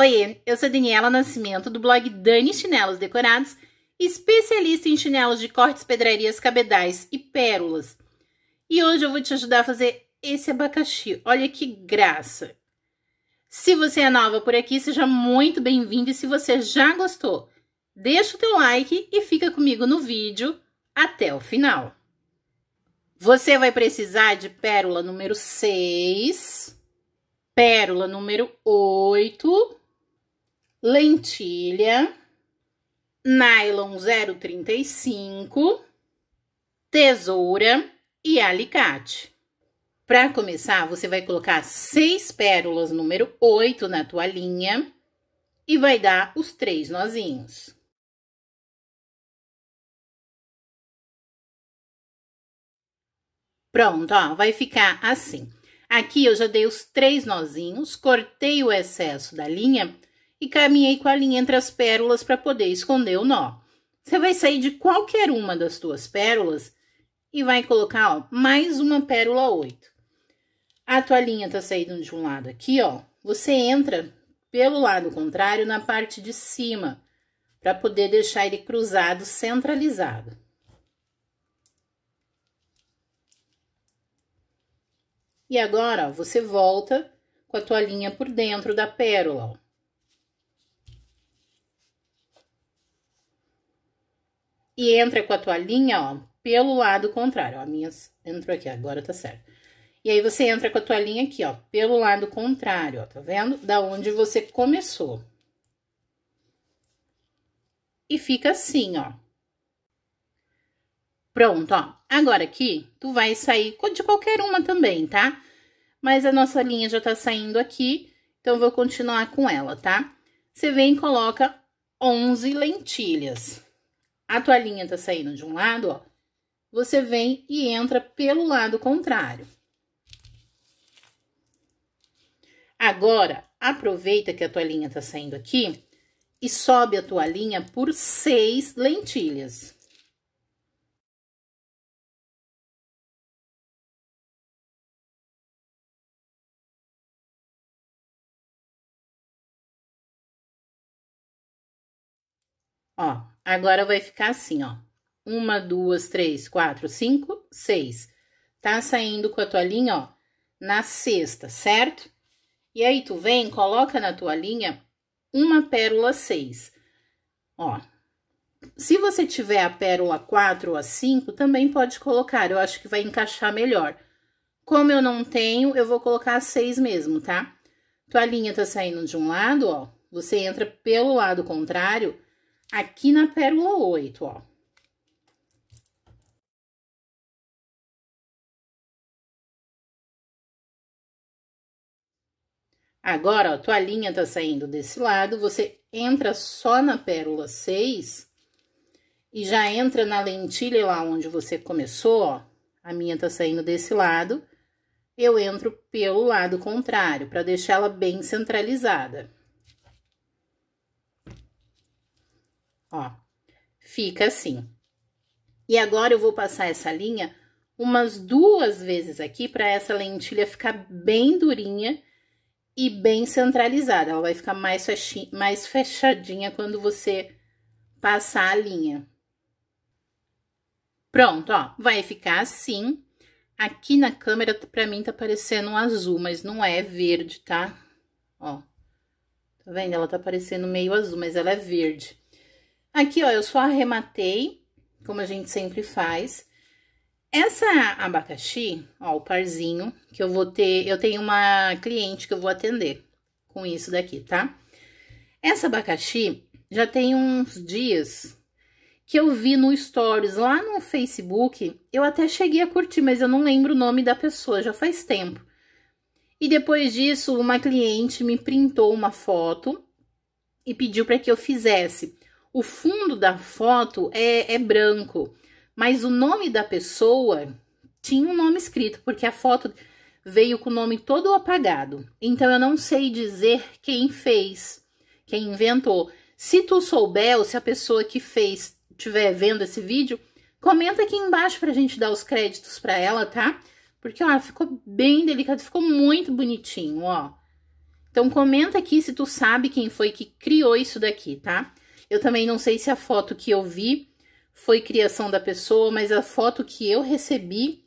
Oiê, eu sou Daniela Nascimento, do blog Dani Chinelos Decorados, especialista em chinelos de cortes, pedrarias, cabedais e pérolas. E hoje eu vou te ajudar a fazer esse abacaxi. Olha que graça! Se você é nova por aqui, seja muito bem-vindo e se você já gostou, deixa o teu like e fica comigo no vídeo até o final. Você vai precisar de pérola número 6, pérola número 8, lentilha, nylon 035, tesoura e alicate. Para começar, você vai colocar seis pérolas número 8 na tua linha e vai dar os três nozinhos. Pronto, ó, vai ficar assim. Aqui eu já dei os três nozinhos, cortei o excesso da linha e caminhei com a linha entre as pérolas para poder esconder o nó. Você vai sair de qualquer uma das tuas pérolas e vai colocar, ó, mais uma pérola 8. A tua linha tá saindo de um lado aqui, ó. Você entra pelo lado contrário na parte de cima, para poder deixar ele cruzado, centralizado. E agora, ó, você volta com a tua linha por dentro da pérola, ó. e entra com a tua linha, ó, pelo lado contrário. Ó, a minha entrou aqui, agora tá certo. E aí, você entra com a tua linha aqui, ó, pelo lado contrário, ó, tá vendo? Da onde você começou. E fica assim, ó. Pronto, ó. Agora aqui, tu vai sair de qualquer uma também, tá? Mas a nossa linha já tá saindo aqui, então vou continuar com ela, tá? Você vem e coloca 11 lentilhas a toalhinha tá saindo de um lado, ó, você vem e entra pelo lado contrário. Agora, aproveita que a toalhinha tá saindo aqui e sobe a toalhinha por seis lentilhas. Ó, agora vai ficar assim, ó. Uma, duas, três, quatro, cinco, seis. Tá saindo com a tua linha ó, na sexta, certo? E aí, tu vem, coloca na tua linha uma pérola seis. Ó, se você tiver a pérola quatro ou a cinco, também pode colocar, eu acho que vai encaixar melhor. Como eu não tenho, eu vou colocar seis mesmo, tá? tua linha tá saindo de um lado, ó, você entra pelo lado contrário aqui na pérola 8, ó. Agora, ó, tua linha tá saindo desse lado, você entra só na pérola 6 e já entra na lentilha lá onde você começou, ó. A minha tá saindo desse lado, eu entro pelo lado contrário, para deixar ela bem centralizada. ó. Fica assim. E agora eu vou passar essa linha umas duas vezes aqui para essa lentilha ficar bem durinha e bem centralizada. Ela vai ficar mais, mais fechadinha quando você passar a linha. Pronto, ó, vai ficar assim. Aqui na câmera, pra mim, tá parecendo um azul, mas não é verde, tá? Ó, tá vendo? Ela tá parecendo meio azul, mas ela é verde. Aqui, ó, eu só arrematei, como a gente sempre faz. Essa abacaxi, ó, o parzinho, que eu vou ter, eu tenho uma cliente que eu vou atender com isso daqui, tá? Essa abacaxi já tem uns dias que eu vi no Stories lá no Facebook, eu até cheguei a curtir, mas eu não lembro o nome da pessoa, já faz tempo. E depois disso, uma cliente me printou uma foto e pediu para que eu fizesse o fundo da foto é, é branco, mas o nome da pessoa tinha um nome escrito, porque a foto veio com o nome todo apagado. Então eu não sei dizer quem fez, quem inventou. Se tu souber ou se a pessoa que fez estiver vendo esse vídeo, comenta aqui embaixo pra gente dar os créditos pra ela, tá? Porque, ó, ficou bem delicado, ficou muito bonitinho, ó. Então comenta aqui se tu sabe quem foi que criou isso daqui, tá? Eu também não sei se a foto que eu vi foi criação da pessoa, mas a foto que eu recebi,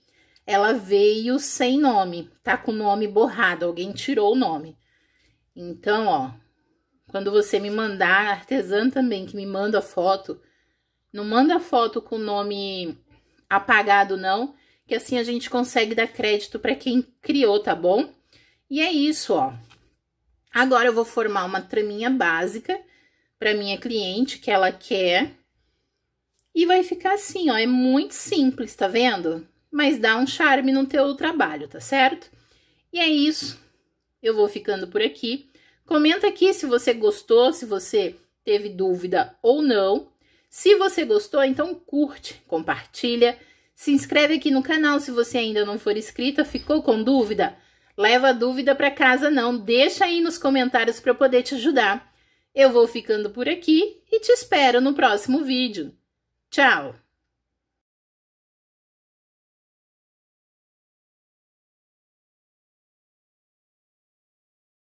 ela veio sem nome, tá com o nome borrado, alguém tirou o nome. Então, ó, quando você me mandar, artesã também que me manda a foto, não manda foto com o nome apagado não, que assim a gente consegue dar crédito para quem criou, tá bom? E é isso, ó. Agora eu vou formar uma traminha básica para minha cliente que ela quer. E vai ficar assim, ó, é muito simples, tá vendo? Mas dá um charme no teu trabalho, tá certo? E é isso. Eu vou ficando por aqui. Comenta aqui se você gostou, se você teve dúvida ou não. Se você gostou, então curte, compartilha, se inscreve aqui no canal se você ainda não for inscrita, ficou com dúvida? Leva a dúvida para casa não, deixa aí nos comentários para eu poder te ajudar. Eu vou ficando por aqui e te espero no próximo vídeo. Tchau!